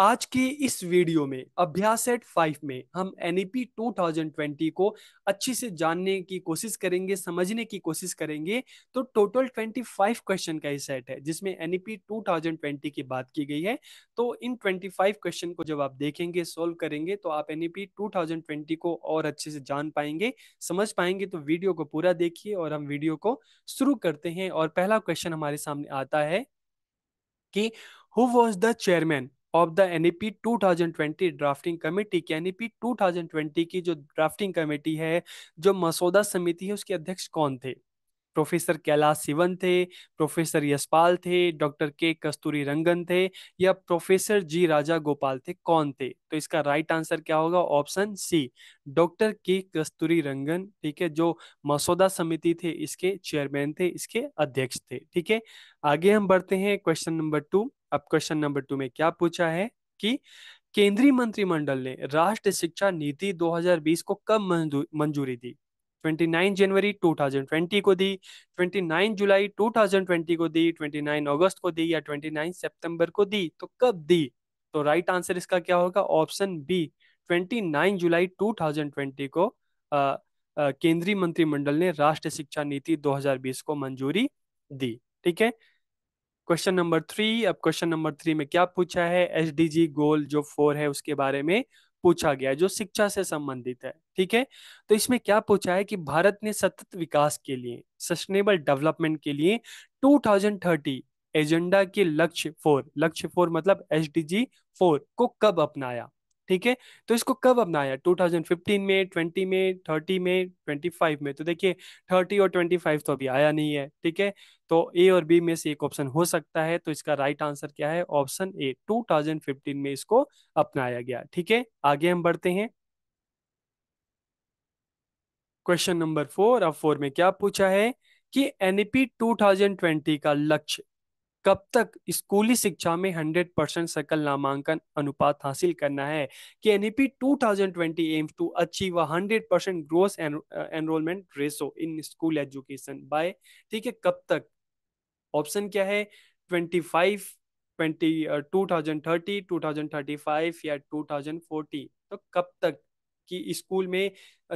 आज के इस वीडियो में अभ्यास सेट फाइव में हम एन 2020 को अच्छे से जानने की कोशिश करेंगे समझने की कोशिश करेंगे तो टोटल 25 क्वेश्चन का ही सेट है जिसमें एन 2020 की बात की गई है तो इन 25 क्वेश्चन को जब आप देखेंगे सॉल्व करेंगे तो आप एन 2020 को और अच्छे से जान पाएंगे समझ पाएंगे तो वीडियो को पूरा देखिए और हम वीडियो को शुरू करते हैं और पहला क्वेश्चन हमारे सामने आता है कि who was the chairman of the NEP 2020 drafting committee की एनईपी 2020 की जो ड्राफ्टिंग कमेटी है जो मसौदा समिति है उसके अध्यक्ष कौन थे प्रोफेसर कैलाश सिवन थे प्रोफेसर यशपाल थे डॉक्टर के कस्तूरी रंगन थे या प्रोफेसर जी राजा गोपाल थे कौन थे तो इसका राइट आंसर क्या होगा ऑप्शन सी डॉक्टर के कस्तूरी रंगन ठीक है जो मसौदा समिति थे इसके चेयरमैन थे इसके अध्यक्ष थे ठीक है आगे हम बढ़ते हैं क्वेश्चन नंबर टू अब क्वेश्चन नंबर टू में क्या पूछा है कि केंद्रीय मंत्रिमंडल ने राष्ट्रीय शिक्षा नीति 2020 को कब मंजूरी दी 29 जनवरी 2020 को दी 29 जुलाई 2020 को दी 29 अगस्त को दी या 29 सितंबर को दी तो कब दी तो राइट आंसर इसका क्या होगा ऑप्शन बी 29 जुलाई 2020 को केंद्रीय मंत्रिमंडल ने राष्ट्रीय शिक्षा नीति 2020 को मंजूरी दी ठीक है क्वेश्चन नंबर थ्री अब क्वेश्चन नंबर थ्री में क्या पूछा है एस गोल जो फोर है उसके बारे में पूछा गया जो शिक्षा से संबंधित है ठीक है तो इसमें क्या पूछा है कि भारत ने सतत विकास के लिए सस्टेनेबल डेवलपमेंट के लिए 2030 एजेंडा के लक्ष्य फोर लक्ष्य फोर मतलब एस डी जी फोर को कब अपनाया ठीक है तो इसको कब अपनाया 2015 में 20 में 30 में 25 में तो देखिए 30 और 25 तो अभी आया नहीं है ठीक है तो ए और बी में से एक ऑप्शन हो सकता है तो इसका राइट आंसर क्या है ऑप्शन ए 2015 में इसको अपनाया गया ठीक है आगे हम बढ़ते हैं क्वेश्चन नंबर फोर अब फोर में क्या पूछा है कि एनईपी 2020 e का लक्ष्य कब तक स्कूली शिक्षा में 100 परसेंट सकल नामांकन अनुपात हासिल करना है कि NEP 2020 aims to achieve a 100 percent gross enrolment ratio in school education by ठीक है कब तक ऑप्शन क्या है 25 20 uh, 2030 2035 या 2040 तो कब तक कि स्कूल में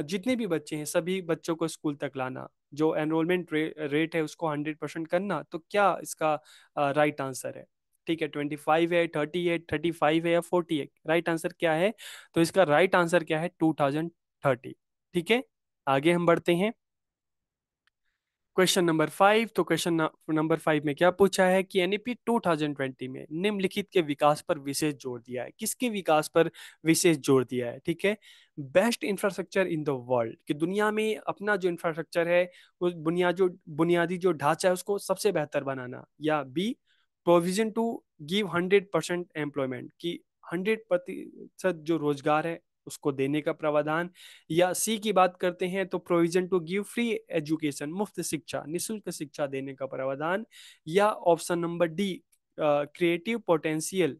जितने भी बच्चे हैं सभी बच्चों को स्कूल तक लाना जो एनरोलमेंट रे, रेट है उसको हंड्रेड परसेंट करना तो क्या इसका राइट आंसर है ठीक है ट्वेंटी फाइव है थर्टी है थर्टी फाइव है या फोर्टी है राइट आंसर क्या है तो इसका राइट आंसर क्या है टू थाउजेंड थर्टी ठीक है आगे हम बढ़ते हैं क्वेश्चन नंबर फाइव तो क्वेश्चन नंबर फाइव में क्या पूछा है कि एनईपी 2020 में निम्नलिखित के विकास पर विशेष जोर दिया है किसके विकास पर विशेष जोर दिया है ठीक है best infrastructure in the world कि दुनिया में अपना जो इंफ्रास्ट्रक्चर है उस बुनियाद जो बुनियादी जो ढांचा है उसको सबसे बेहतर बनाना या B provision to give hundred percent employment की हंड्रेड प्रतिशत जो रोजगार है उसको देने का प्रावधान या सी की बात करते हैं तो provision to give free education मुफ्त शिक्षा निःशुल्क शिक्षा देने का प्रावधान या option number D creative potential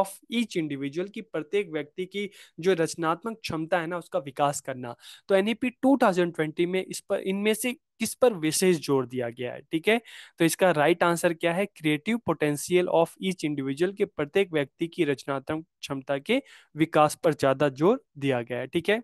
of each individual की प्रत्येक व्यक्ति की जो रचनात्मक क्षमता है ना उसका विकास करना तो एनईपी 2020 e में इस पर इनमें से किस पर विशेष जोर दिया गया है ठीक है तो इसका राइट आंसर क्या है creative potential of each individual के प्रत्येक व्यक्ति की रचनात्मक क्षमता के विकास पर ज्यादा जोर दिया गया है ठीक है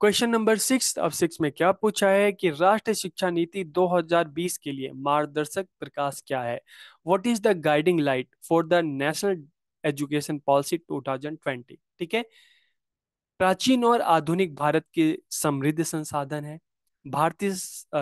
क्वेश्चन नंबर सिक्स अब सिक्स में क्या पूछा है कि राष्ट्रीय शिक्षा नीति 2020 के लिए मार्गदर्शक प्रकाश क्या है what is the guiding light for the national education policy 2020 ठीक है प्राचीन और आधुनिक भारत के समृद्ध संसाधन है भारतीय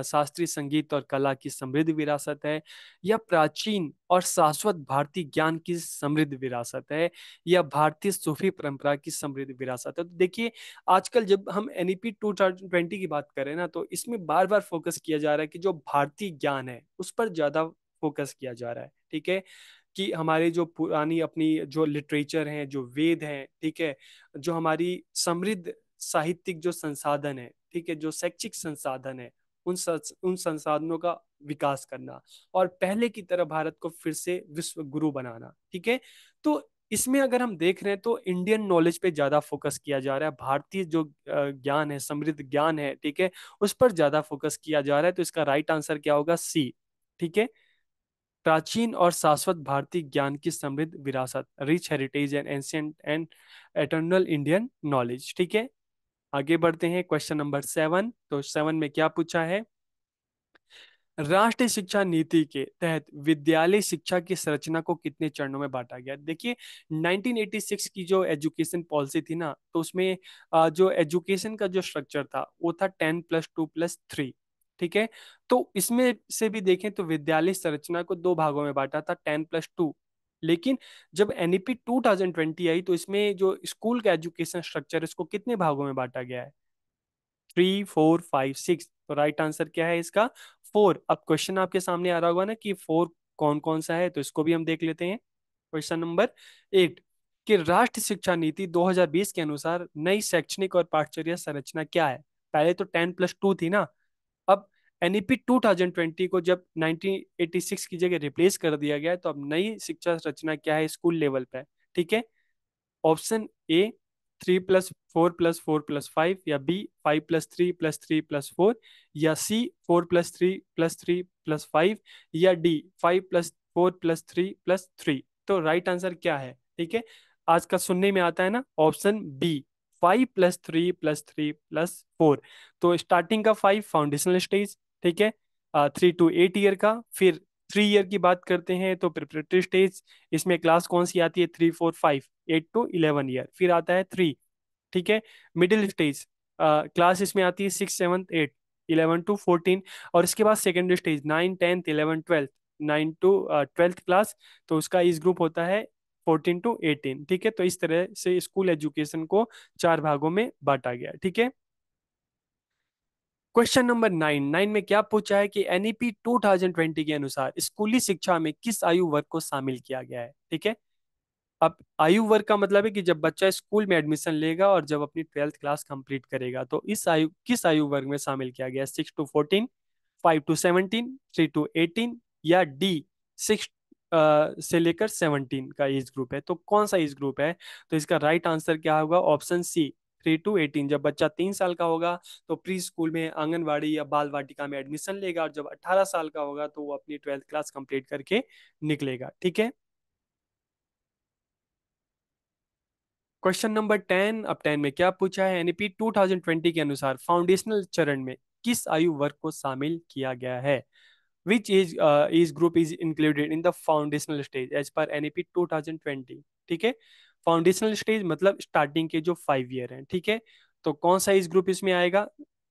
शास्त्रीय संगीत और कला की समृद्ध विरासत है यह प्राचीन और शाश्वत भारतीय ज्ञान की समृद्ध विरासत है यह भारतीय सूफी परंपरा की समृद्ध विरासत है तो देखिए आजकल जब हम N E P two twenty की बात करें ना तो इसमें बार बार फोकस किया जा रहा है कि जो भारतीय ज्ञान है उस पर ज़्यादा फोकस किया जा रहा है ठीक है कि हमारे जो पुरानी अपनी जो लिटरेचर हैं जो वेद हैं ठीक है जो हमारी समृद्ध साहित्यिक जो संसाधन है ठीक है जो शैक्षिक संसाधन है उन उन संसाधनों का विकास करना और पहले की तरह भारत को फिर से विश्व गुरु बनाना ठीक है तो इसमें अगर हम देख रहे हैं तो इंडियन नॉलेज पे ज्यादा फोकस किया जा रहा है भारतीय जो ज्ञान है समृद्ध ज्ञान है ठीक है उस पर ज्यादा फोकस किया जा रहा है तो इसका राइट आंसर क्या होगा सी ठीक है प्राचीन और शाश्वत भारतीय ज्ञान की समृद्ध विरासत rich heritage and ancient and eternal Indian knowledge ठीक है आगे बढ़ते हैं क्वेश्चन नंबर सेवन तो सेवन में क्या पूछा है राष्ट्रीय शिक्षा नीति के तहत विद्यालय शिक्षा की संरचना को कितने चरणों में बांटा गया देखिए 1986 की जो एजुकेशन पॉलिसी थी ना तो उसमें जो एजुकेशन का जो स्ट्रक्चर था वो था ten plus two plus three ठीक है तो इसमें से भी देखें तो विद्यालय संरचना को दो भागों में बांटा था टेन प्लस टू लेकिन जब एनईपी 2020 e आई तो इसमें जो स्कूल का एजुकेशन स्ट्रक्चर इसको कितने भागों में बांटा गया है थ्री फोर फाइव सिक्स तो राइट आंसर क्या है इसका फोर अब क्वेश्चन आपके सामने आ रहा होगा ना कि फोर कौन कौन सा है तो इसको भी हम देख लेते हैं क्वेश्चन नंबर एट कि राष्ट्र शिक्षा नीति 2020 के अनुसार नई शैक्षणिक और पाठचर्या संरचना क्या है पहले तो टेन प्लस टू थी ना एनईपी 2020 e को जब 1986 की जगह रिप्लेस कर दिया गया तो अब नई शिक्षा रचना क्या है स्कूल लेवल पर ठीक है option A three plus four plus four plus five या B five plus three plus three plus four या C four plus three plus three plus five या D five plus four plus three plus three तो right answer क्या है ठीक है आज का सुनने में आता है ना option B five plus three plus three plus four तो स्टार्टिंग का फाइव फाउंडेशनल स्टेज ठीक है थ्री टू एट ईयर का फिर थ्री ईयर की बात करते हैं तो प्रिपरेटरी स्टेज इसमें क्लास कौन सी आती है three four five eight to eleven year फिर आता है थ्री ठीक है मिडिल स्टेज क्लास इसमें आती है six seventh eight eleven to fourteen और इसके बाद secondary stage nine tenth eleven twelfth nine to twelfth class तो उसका इस ग्रुप होता है फोर्टीन टू एटीन ठीक है तो इस तरह से स्कूल एजुकेशन को चार भागों में बांटा गया ठीक है क्वेश्चन नंबर नाइन नाइन में क्या पूछा है कि एनईपी 2020 e के अनुसार स्कूली शिक्षा में किस आयु वर्ग को शामिल किया गया है ठीक है अब आयु वर्ग का मतलब है कि जब बच्चा स्कूल में एडमिशन लेगा और जब अपनी ट्वेल्थ क्लास कंप्लीट करेगा तो इस आयु किस आयु वर्ग में शामिल किया गया six to fourteen five to seventeen three to eighteen या डी सिक्स से लेकर सेवनटीन का एज ग्रुप है तो कौन सा एज ग्रुप है तो इसका राइट आंसर क्या होगा option C three to eighteen जब बच्चा तीन साल का होगा तो प्री स्कूल में आंगनबाड़ी या बाल वाटिका में एडमिशन लेगा और जब अट्ठारह साल का होगा तो वो अपनी ट्वेल्थ क्लास कंप्लीट करके निकलेगा ठीक है क्वेश्चन नंबर टेन अब टेन में क्या पूछा है एनपी ट्वेंटी के अनुसार फाउंडेशनल चरण में किस आयु वर्ग को शामिल किया गया है which is is group is included in the foundational stage age पर एनपी टू थाउजेंड ट्वेंटी ठीक है फाउंडेशनल स्टेज मतलब स्टार्टिंग के जो फाइव ईयर हैं ठीक है तो कौन सा इस ग्रुप इसमें आएगा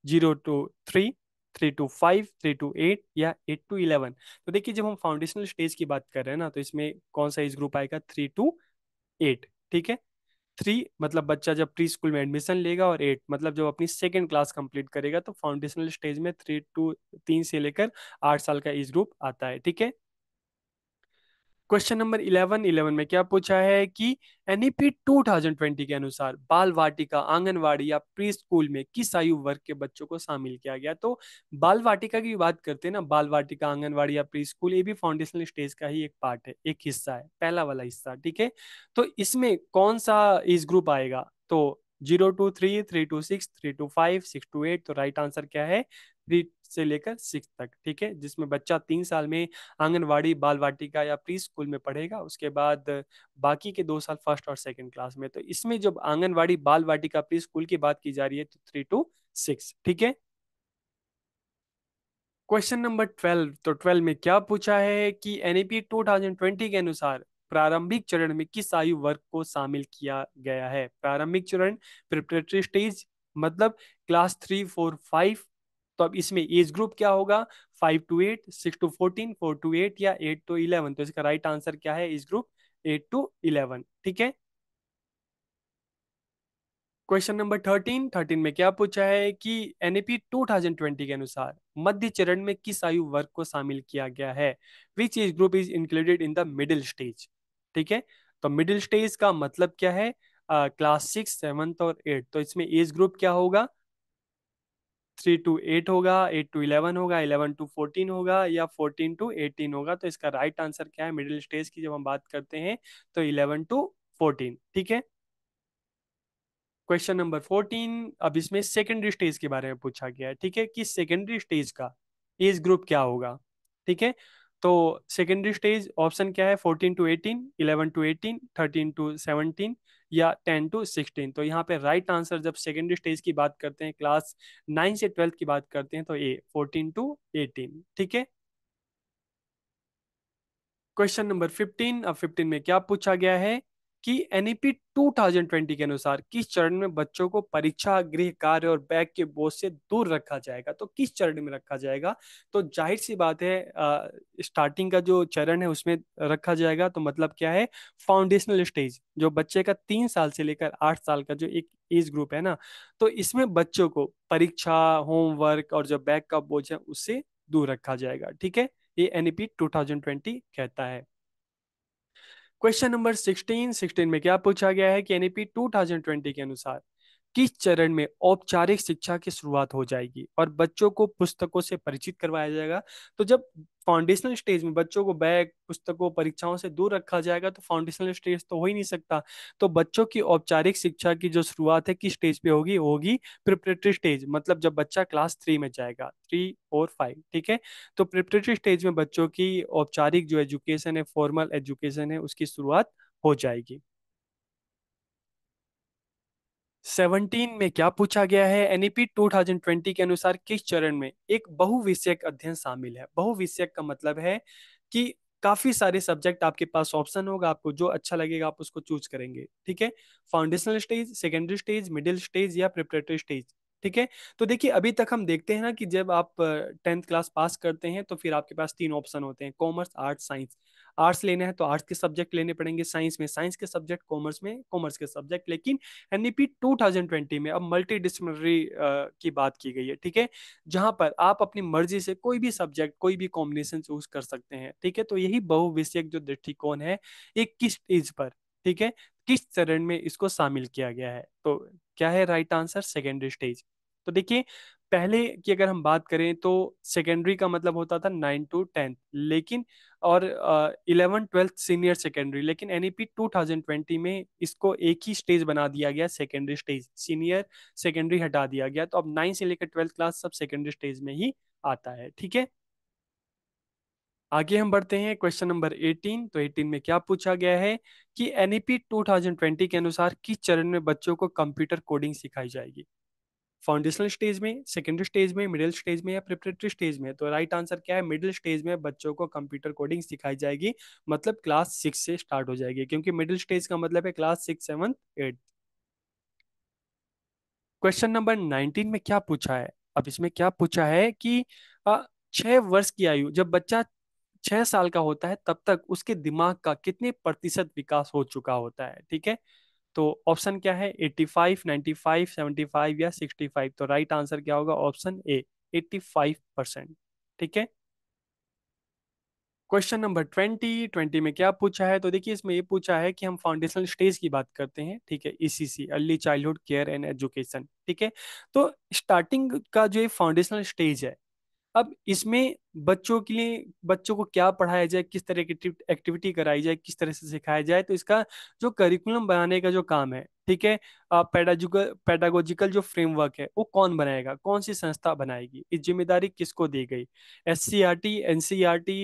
zero to three three to five three to eight या एट टू इलेवन तो देखिए जब हम फाउंडेशनल स्टेज की बात कर रहे हैं ना तो इसमें कौन सा एज ग्रुप आएगा थ्री टू एट ठीक है थ्री मतलब बच्चा जब प्री स्कूल में एडमिशन लेगा और एट मतलब जब अपनी सेकेंड क्लास कंप्लीट करेगा तो फाउंडेशनल स्टेज में थ्री टू तीन से लेकर आठ साल का एज ग्रुप आता है ठीक है क्वेश्चन नंबर इलेवन इलेवन में क्या पूछा है कि एनईपी ट्वेंटी e के अनुसार बाल वाटिका आंगनवाड़ी या प्री स्कूल में किस आयु वर्ग के बच्चों को शामिल किया गया तो बाल वाटिका की बात करते हैं ना बाल वाटिका आंगनवाड़ी या प्री स्कूल ये भी फाउंडेशनल स्टेज का ही एक पार्ट है एक हिस्सा है पहला वाला हिस्सा ठीक है तो इसमें कौन सा एज ग्रुप आएगा तो zero to three three to six three to five six to eight तो राइट आंसर क्या है थ्री से लेकर सिक्स तक ठीक है जिसमें बच्चा तीन साल में आंगनवाड़ी बाल वाटिका या प्री स्कूल में पढ़ेगा उसके बाद बाकी के दो साल फर्स्ट और सेकंड क्लास में तो इसमें जब आंगनवाड़ी बाल वाटिका प्री स्कूल की बात की जा रही है तो थ्री टू सिक्स ठीक है क्वेश्चन नंबर ट्वेल्व तो ट्वेल्व में क्या पूछा है कि एनईपी 2020 के अनुसार प्रारंभिक चरण में किस आयु वर्ग को शामिल किया गया है प्रारंभिक चरण प्रिपरेटरी स्टेज मतलब क्लास थ्री फोर फाइव तो अब इसमें एज ग्रुप क्या होगा five to eight six to fourteen four to eight या एट टू इलेवन तो इसका राइट आंसर क्या है age group eight to eleven ठीक है क्वेश्चन नंबर थर्टीन थर्टीन में क्या पूछा है कि एनएपी 2020 के अनुसार मध्य चरण में किस आयु वर्ग को शामिल किया गया है which age group is included in the middle stage ठीक है तो मिडिल स्टेज का मतलब क्या है क्लास सिक्स सेवंथ और एट तो इसमें एज ग्रुप क्या होगा थ्री टू एट होगा एट टू इलेवन होगा इलेवन टू फोर्टीन होगा या फोर्टीन टू एटीन होगा तो इसका राइट आंसर क्या है मिडिल स्टेज की जब हम बात करते हैं तो इलेवन टू फोर्टीन ठीक है क्वेश्चन नंबर फोर्टीन अब इसमें सेकेंडरी स्टेज के बारे में पूछा गया है ठीक है कि सेकेंडरी स्टेज का एज ग्रुप क्या होगा ठीक है तो सेकेंडरी स्टेज ऑप्शन क्या है fourteen to eighteen eleven to eighteen thirteen to seventeen या टेन टू सिक्सटीन तो यहाँ पे राइट आंसर जब सेकेंडरी स्टेज की बात करते हैं क्लास नाइन से ट्वेल्थ की बात करते हैं तो ए फोर्टीन टू एटीन ठीक है क्वेश्चन नंबर फिफ्टीन अब फिफ्टीन में क्या पूछा गया है कि एनईपी 2020 e के अनुसार किस चरण में बच्चों को परीक्षा गृह कार्य और बैग के बोझ से दूर रखा जाएगा तो किस चरण में रखा जाएगा तो जाहिर सी बात है आ, स्टार्टिंग का जो चरण है उसमें रखा जाएगा तो मतलब क्या है फाउंडेशनल स्टेज जो बच्चे का तीन साल से लेकर आठ साल का जो एक एज ग्रुप है ना तो इसमें बच्चों को परीक्षा होमवर्क और जो बैग का बोझ है उससे दूर रखा जाएगा ठीक है ये एनईपी 2020 e कहता है क्वेश्चन नंबर 16 16 में क्या पूछा गया है कि एनईपी 2020 के अनुसार किस चरण में औपचारिक शिक्षा की शुरुआत हो जाएगी और बच्चों को पुस्तकों से परिचित करवाया जाएगा तो जब फाउंडेशनल स्टेज में बच्चों को बैग पुस्तकों परीक्षाओं से दूर रखा जाएगा तो फाउंडेशनल स्टेज तो हो ही नहीं सकता तो बच्चों की औपचारिक शिक्षा की जो शुरुआत है किस स्टेज पे होगी होगी प्रिपरेटरी स्टेज मतलब जब बच्चा क्लास थ्री में जाएगा थ्री और फाइव ठीक है तो प्रिपरेटरी स्टेज में बच्चों की औपचारिक जो एजुकेशन है फॉर्मल एजुकेशन है उसकी शुरुआत हो जाएगी सेवनटीन में क्या पूछा गया है एनईपी 2020 e के अनुसार किस चरण में एक बहुविषयक अध्ययन शामिल है बहुविषयक का मतलब है कि काफी सारे सब्जेक्ट आपके पास ऑप्शन होगा आपको जो अच्छा लगेगा आप उसको चूज करेंगे ठीक है foundational stage secondary stage middle stage या प्रिपरेटरी स्टेज ठीक है तो देखिए अभी तक हम देखते हैं ना कि जब आप टेंथ क्लास पास करते हैं तो फिर आपके पास तीन ऑप्शन होते हैं कॉमर्स आर्ट्स साइंस आर्ट्स लेना है तो आर्ट्स के सब्जेक्ट लेने पड़ेंगे साइंस में साइंस के सब्जेक्ट कॉमर्स में कॉमर्स के सब्जेक्ट लेकिन एनईपी 2020 में अब मल्टी डिसिप्लिनरी की बात की गई है ठीक है जहां पर आप अपनी मर्जी से कोई भी सब्जेक्ट कोई भी कॉम्बिनेशन चूज कर सकते हैं ठीक है तो यही बहुविषयक जो दृष्टिकोण है ये किस स्टेज पर ठीक है किस चरण में इसको शामिल किया गया है तो क्या है राइट आंसर सेकेंडरी स्टेज तो देखिए पहले की अगर हम बात करें तो सेकेंडरी का मतलब होता था नाइन टू टेंथ लेकिन और इलेवन ट्वेल्थ सीनियर सेकेंडरी लेकिन एन 2020 e में इसको एक ही स्टेज बना दिया गया सेकेंडरी स्टेज सीनियर सेकेंडरी हटा दिया गया तो अब नाइन्थ से लेकर ट्वेल्थ क्लास सब सेकेंडरी स्टेज में ही आता है ठीक है आगे हम बढ़ते हैं क्वेश्चन नंबर 18 तो 18 में क्या पूछा गया है कि एनईपी 2020 e के अनुसार किस चरण में बच्चों को कंप्यूटर कोडिंग सिखाई जाएगी फाउंडेशनल स्टेज में सेकेंडरी स्टेज में मिडिल स्टेज में या प्रिपरेटरी स्टेज में तो राइट right आंसर क्या है मिडिल स्टेज में बच्चों को कंप्यूटर कोडिंग सिखाई जाएगी मतलब क्लास सिक्स से स्टार्ट हो जाएगी क्योंकि मिडिल स्टेज का मतलब है class six seven eight question number nineteen में क्या पूछा है अब इसमें क्या पूछा है कि छह वर्ष की आयु जब बच्चा छह साल का होता है तब तक उसके दिमाग का कितने प्रतिशत विकास हो चुका होता है ठीक है तो ऑप्शन क्या है 85, 95, 75 या 65 तो राइट आंसर क्या होगा ऑप्शन ए 85 परसेंट ठीक है क्वेश्चन नंबर ट्वेंटी ट्वेंटी में क्या पूछा है तो देखिए इसमें ये पूछा है कि हम फाउंडेशनल स्टेज की बात करते हैं ठीक है ECC early childhood care and education ठीक है तो स्टार्टिंग का जो ये फाउंडेशनल स्टेज है अब इसमें बच्चों के लिए बच्चों को क्या पढ़ाया जाए किस तरह की एक्टिविटी कराई जाए किस तरह से सिखाया जाए तो इसका जो करिकुलम बनाने का जो काम है ठीक है पेडाजिकल पेडागोजिकल जो फ्रेमवर्क है वो कौन बनाएगा कौन सी संस्था बनाएगी इस जिम्मेदारी किसको दी गई S C R T N C R T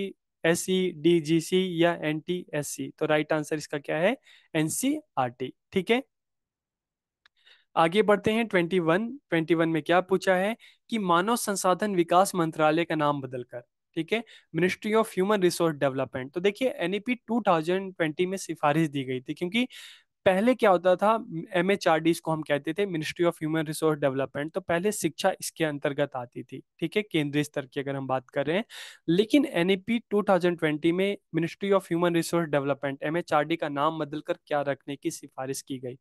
S C D G C या एन टी एस सी तो राइट आंसर इसका क्या है एन सी आर टी ठीक है आगे बढ़ते हैं ट्वेंटी वन ट्वेंटी वन में क्या पूछा है कि मानव संसाधन विकास मंत्रालय का नाम बदलकर ठीक है ministry of human resource development तो देखिए एनईपी 2020 e में सिफारिश दी गई थी क्योंकि पहले क्या होता था एम एच आर डी को हम कहते थे ministry of human resource development तो पहले शिक्षा इसके अंतर्गत आती थी ठीक है केंद्रीय स्तर की अगर हम बात कर रहे हैं लेकिन एन 2020 e में ministry of human resource development M का नाम बदलकर क्या रखने की सिफारिश की गई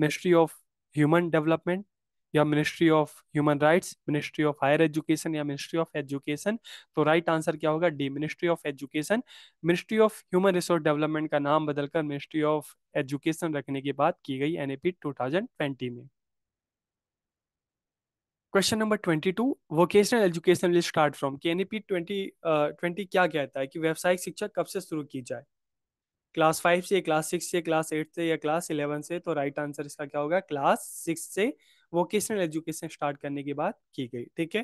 मिनिस्ट्री ऑफ ह्यूमन डेवलपमेंट या ministry of human rights ministry of higher education या मिनिस्ट्री ऑफ एजुकेशन तो राइट आंसर क्या होगा D ministry of education ministry of human resource development का नाम बदलकर मिनिस्ट्री ऑफ एजुकेशन रखने की बात की गई एनएपी 2020 में question number twenty two vocational education will start from के N E P twenty twenty क्या कहता है कि व्यावसायिक शिक्षा कब से शुरू की जाए क्लास फाइव से क्लास सिक्स से क्लास एट से या क्लास इलेवन से तो राइट आंसर इसका क्या होगा क्लास सिक्स से वोकेशनल एजुकेशन स्टार्ट करने की बात की गई ठीक है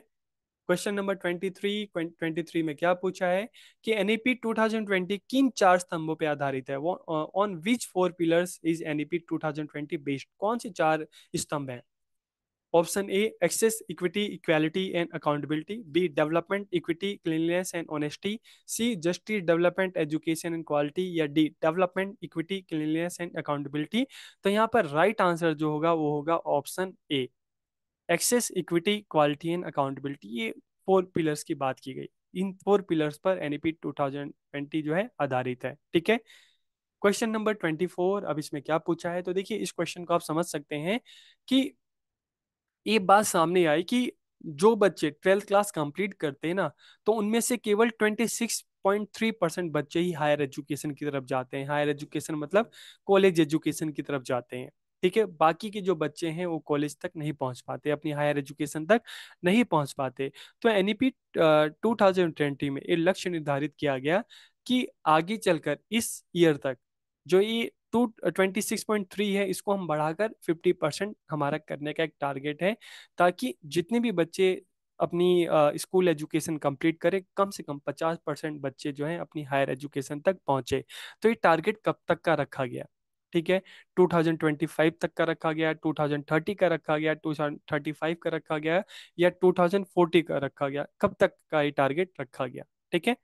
question number twenty three twenty three में क्या पूछा है कि NEP e two thousand twenty किन चार स्तंभों पर आधारित है on which four pillars is NEP twenty based कौन से चार स्तंभ हैं option A access equity equality and accountability B development equity cleanliness and honesty C justice development education and quality या D development equity cleanliness and accountability तो यहाँ पर right right answer जो होगा वो होगा option A access equity quality and accountability ये four pillars की बात की गई इन फोर पिलर्स पर N NEP two thousand twenty जो है आधारित है ठीक है क्वेश्चन नंबर ट्वेंटी फोर अब इसमें क्या पूछा है तो देखिए इस क्वेश्चन को आप समझ सकते हैं कि ये बात सामने आई कि जो बच्चे ट्वेल्थ क्लास कंप्लीट करते हैं ना तो उनमें से केवल twenty six point three percent बच्चे ही हायर एजुकेशन की तरफ जाते हैं हायर एजुकेशन मतलब कॉलेज एजुकेशन की तरफ जाते हैं ठीक है बाकी के जो बच्चे हैं वो कॉलेज तक नहीं पहुंच पाते अपनी हायर एजुकेशन तक नहीं पहुंच पाते तो एन टू थाउजेंड ट्वेंटी में ये लक्ष्य निर्धारित किया गया कि आगे चलकर इस ईयर तक जो ये two twenty six point three है इसको हम बढ़ाकर फिफ्टी परसेंट हमारा करने का एक टारगेट है ताकि जितने भी बच्चे अपनी स्कूल एजुकेशन कंप्लीट करें कम से कम पचास परसेंट बच्चे जो हैं अपनी हायर एजुकेशन तक पहुंचे तो ये टारगेट कब तक का रखा गया ठीक है 2025 तक का रखा गया 2030 का रखा गया 2035 का रखा गया या 2040 का रखा गया कब तक का ये टारगेट रखा गया ठीक है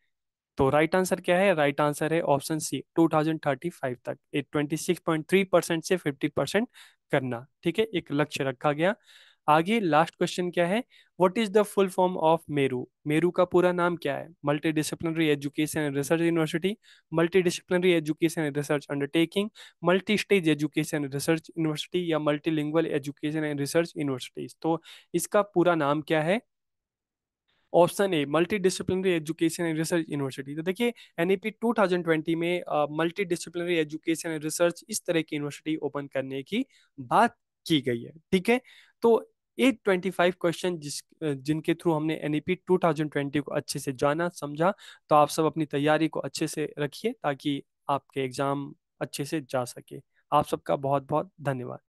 तो राइट right आंसर क्या है राइट right आंसर है ऑप्शन सी 2035 तक ये 26.3 परसेंट से 50 परसेंट करना ठीक है एक लक्ष्य रखा गया आगे लास्ट क्वेश्चन क्या है what is the full form of MERU MERU का पूरा नाम क्या है multidisciplinary education and research university multi education and research undertaking multi stage education and research university या multilingual education and research universities तो इसका पूरा नाम क्या है option A multidisciplinary education and research university तो देखिए एन 2020 में multidisciplinary education and research इस तरह की यूनिवर्सिटी ओपन करने की बात की गई है ठीक है तो ए ट्वेंटी फाइव क्वेश्चन जिस जिनके थ्रू हमने एन 2020 को अच्छे से जाना समझा तो आप सब अपनी तैयारी को अच्छे से रखिए ताकि आपके एग्जाम अच्छे से जा सके आप सबका बहुत बहुत धन्यवाद